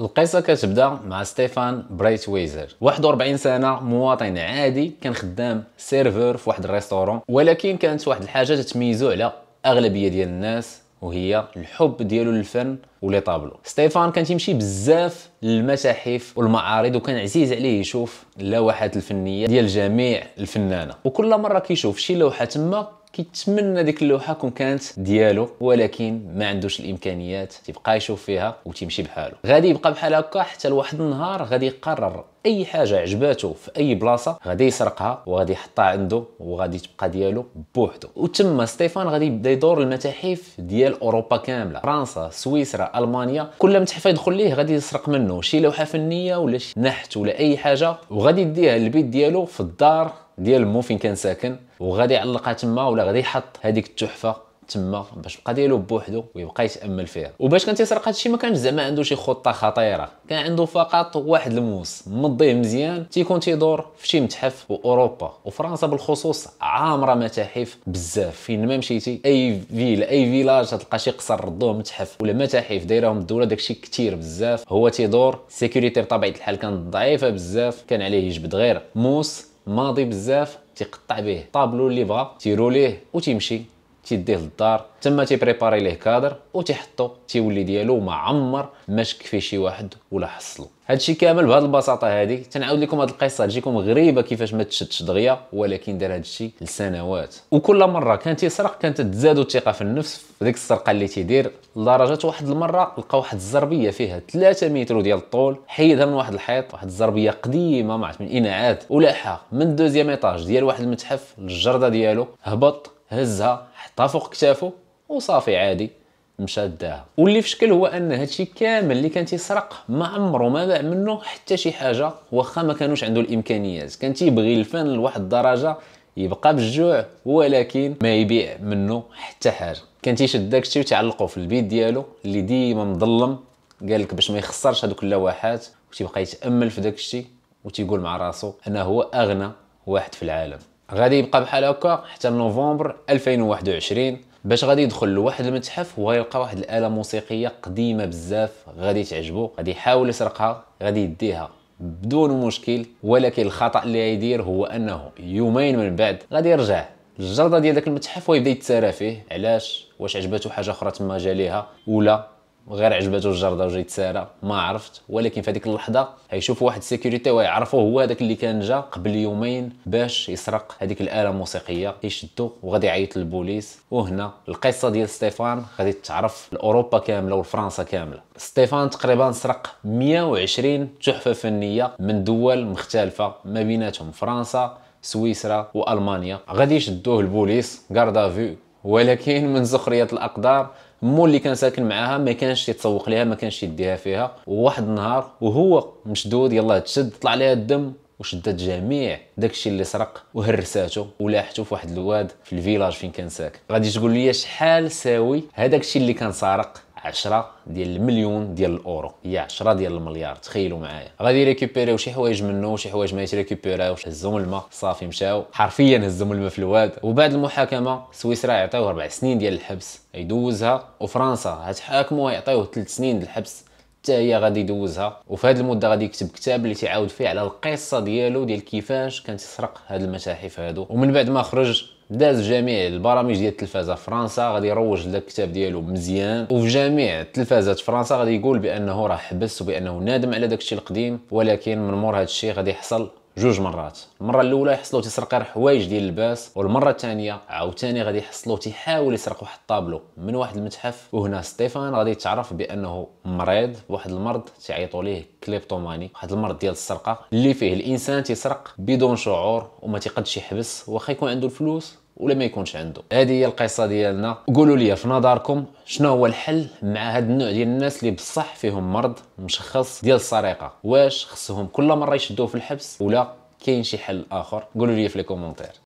القصة كتبدا مع ستيفان بريت ويزر 41 سنة مواطن عادي كان خدام سيرفر في واحد الريستورون ولكن كانت واحد الحاجة تتميزو على أغلبية ديال الناس وهي الحب ديالو للفن ولي طابلو ستيفان كان تيمشي بزاف للمتاحف والمعارض وكان عزيز عليه يشوف اللوحات الفنيه ديال جميع الفنانه وكل مره كيشوف شي لوحه تما كيتمنى ديك اللوحه كون كانت ديالو ولكن ما عندوش الامكانيات تيبقى يشوف فيها وتمشي بحاله غادي يبقى بحال هكا حتى لواحد النهار غادي يقرر اي حاجه عجباتو في اي بلاصه غادي يسرقها وغادي يحطها عنده وغادي تبقى ديالو بوحدو وتما ستيفان غادي يبدا يدور المتاحف ديال اوروبا كامله فرنسا سويسرا المانيا كل متحف يدخل ليه غادي يسرق منه شي لوحه فنيه ولا شي نحت ولا اي حاجه وغادي يديها للبيت ديالو في الدار ديال مو فين كان ساكن وغادي يعلقها تما ولا غادي يحط هذيك التحفه تما باش بقى ديالو بوحدو ويبقى يتامل فيها وباش كان تيسرق هادشي ما كانش زعما عنده شي خطه خطيره كان عنده فقط واحد الموس مضيه مزيان تيكون تيدور في شي متحف واوروبا وفرنسا بالخصوص عامره متاحف بزاف فين ما مشيتي اي فيل اي فيلاج تلقى شي قصر ردوه متحف ولا متاحف دايرهم الدوله داكشي كثير بزاف هو تيدور سيكوريتي بطبيعه الحال كانت ضعيفه بزاف كان عليه يجبد غير موس ماضي بزاف تيقطع به طابلو اللي بغا تيروليه وتيمشي تيديه للدار تما تيبريباري ليه كادر وتيحطو تيولي ديالو ما عمر ما شك فيه شي واحد ولا حصلو هادشي كامل بهاد البساطه هادي تنعاود لكم هاد القصه تجيكم غريبه كيفاش ما تشدش دغيا ولكن دار هادشي لسنوات وكل مره كان تيسرق كانت تزادو الثقه في النفس في ديك السرقه اللي تيدير لدرجه واحد المره لقى واحد الزربيه فيها 3 متر ديال الطول حيدها من واحد الحيط واحد الزربيه قديمه ما عرفت من اناعات ولاحها من دوزيام ايطاج ديال واحد المتحف الجرده ديالو هبط هزها حطها فوق كتافو وصافي عادي مشى داها واللي في شكل هو ان هادشي كامل اللي كان تيسرق ما عمرو ما باع منه حتى شي حاجه واخا ما كانوش عنده الامكانيات كان تيبغي الفن لواحد الدرجه يبقى بالجوع ولكن ما يبيع منه حتى حاجه كان تيشد داكشي وتعلقه في البيت ديالو اللي ديما مظلم قال لك باش ما يخسرش هذوك اللوحات وتيبقى يتامل في داكشي وتيقول مع راسو انا هو اغنى واحد في العالم غادي يبقى بحال هكا حتى نوفمبر 2021 باش غادي يدخل لواحد المتحف وغيلقى واحد الاله موسيقيه قديمه بزاف غادي تعجبو غادي يحاول يسرقها غادي يديها بدون مشكل ولكن الخطا اللي يدير هو انه يومين من بعد غادي يرجع للجرده ديال داك المتحف ويبدا يتسارى فيه علاش واش عجبته حاجه اخرى تما جا ليها ولا غير عجبته الجرده وجا يتسارى ما عرفت ولكن في هذيك اللحظه غيشوفوا واحد السيكوريتي ويعرفه هو هذاك اللي كان جا قبل يومين باش يسرق هذيك الاله الموسيقيه يشدو وغادي يعيط للبوليس وهنا القصه ديال ستيفان غادي تعرف لاوروبا كامله ولفرنسا كامله ستيفان تقريبا سرق 120 تحفه فنيه من دول مختلفه ما بيناتهم فرنسا سويسرا والمانيا غادي يشدوه البوليس غاردا فيو ولكن من زخريه الاقدار مو اللي كان ساكن معاها ما كانش يتسوق ليها ما كانش يديها فيها وواحد النهار وهو مشدود يلا تشد طلع ليها الدم وشدت جميع داكشي اللي سرق وهرساته ولاحته في واحد الواد في الفيلاج فين كان ساكن غادي تقول لي شحال ساوي هذاك الشيء اللي كان سارق 10 ديال المليون ديال الاورو هي 10 ديال المليار تخيلوا معايا غادي ريكوبيريو شي حوايج منه وشي حوايج ما يتريكوبيراوش هزهم الماء صافي مشاو حرفيا هزهم الماء في الواد وبعد المحاكمه سويسرا يعطيوه 4 سنين ديال الحبس يدوزها وفرنسا غتحاكمو يعطيوه 3 سنين ديال الحبس حتى هي غادي يدوزها وفي هذه المده غادي يكتب كتاب اللي تعاود فيه على القصه ديالو ديال كيفاش كان تسرق هاد المتاحف هادو ومن بعد ما خرج داز جميع البرامج ديال التلفازه فرنسا غادي يروج للكتاب ديالو مزيان وفي جميع التلفازات فرنسا غادي يقول بانه راه حبس وبانه نادم على داكشي القديم ولكن من مور هادشي غادي يحصل جوج مرات المره الاولى يحصلوا تيسرق غير حوايج ديال الباس والمره الثانيه عاوتاني غادي يحصلوا تيحاول يسرق واحد الطابلو من واحد المتحف وهنا ستيفان غادي يتعرف بانه مريض بواحد المرض تيعيطوا ليه كليبتوماني واحد المرض ديال السرقه اللي فيه الانسان تيسرق بدون شعور وما تيقدش يحبس واخا يكون عنده الفلوس ولا ما يكونش عنده هذه هي القصه ديالنا قولوا لي في نظركم شنو هو الحل مع هذا النوع ديال الناس اللي بصح فيهم مرض مشخص ديال السرقه واش خصهم كل مره يشدوه في الحبس ولا كاين شي حل اخر قولوا لي في لي كومونتير